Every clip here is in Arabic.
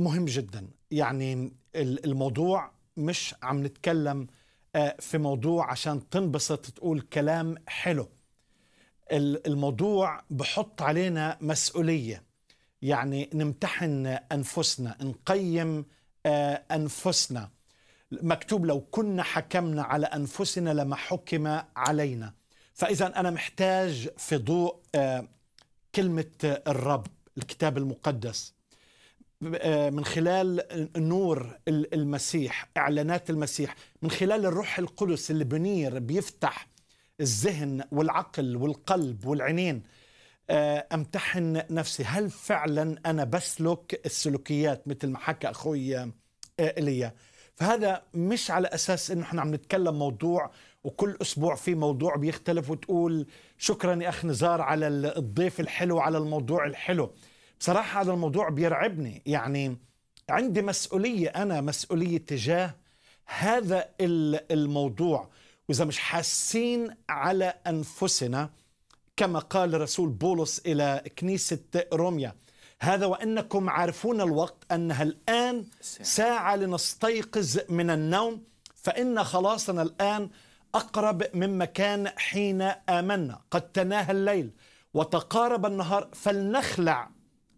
مهم جدا يعني الموضوع مش عم نتكلم آه، في موضوع عشان تنبسط تقول كلام حلو الموضوع بحط علينا مسؤولية يعني نمتحن أنفسنا نقيم آه، أنفسنا مكتوب لو كنا حكمنا على أنفسنا لما حكم علينا فإذا أنا محتاج في ضوء آه، كلمة الرب الكتاب المقدس آه، من خلال نور المسيح اعلانات المسيح من خلال الروح القدس اللي بنير بيفتح الذهن والعقل والقلب والعينين آه، امتحن نفسي هل فعلا انا بسلك السلوكيات مثل ما حكى اخوي آه، ايليا فهذا مش على اساس انه احنا عم نتكلم موضوع وكل اسبوع في موضوع بيختلف وتقول شكرا يا اخ نزار على الضيف الحلو على الموضوع الحلو بصراحة هذا الموضوع بيرعبني يعني عندي مسؤولية أنا مسؤولية تجاه هذا الموضوع وإذا مش حاسين على أنفسنا كما قال رسول بولس إلى كنيسة روميا هذا وإنكم عارفون الوقت أنها الآن ساعة لنستيقظ من النوم فإن خلاصنا الآن أقرب مما كان حين آمنا قد تناهى الليل وتقارب النهار فلنخلع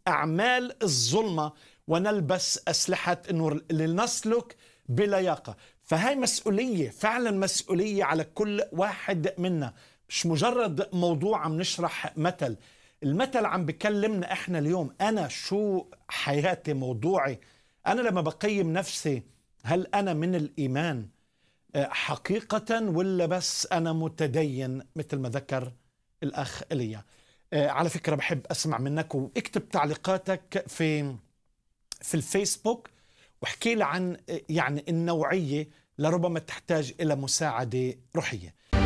أعمال الظلمة ونلبس أسلحة النور لنسلك بلياقة فهي مسؤولية فعلا مسؤولية على كل واحد منا مش مجرد موضوع عم نشرح مثل المثل عم بكلمنا احنا اليوم انا شو حياتي موضوعي انا لما بقيم نفسي هل انا من الايمان آه، حقيقة ولا بس انا متدين مثل ما ذكر الاخ اليا آه، على فكره بحب اسمع منك واكتب تعليقاتك في في الفيسبوك واحكي لي عن آه، يعني النوعيه لربما تحتاج الى مساعده روحيه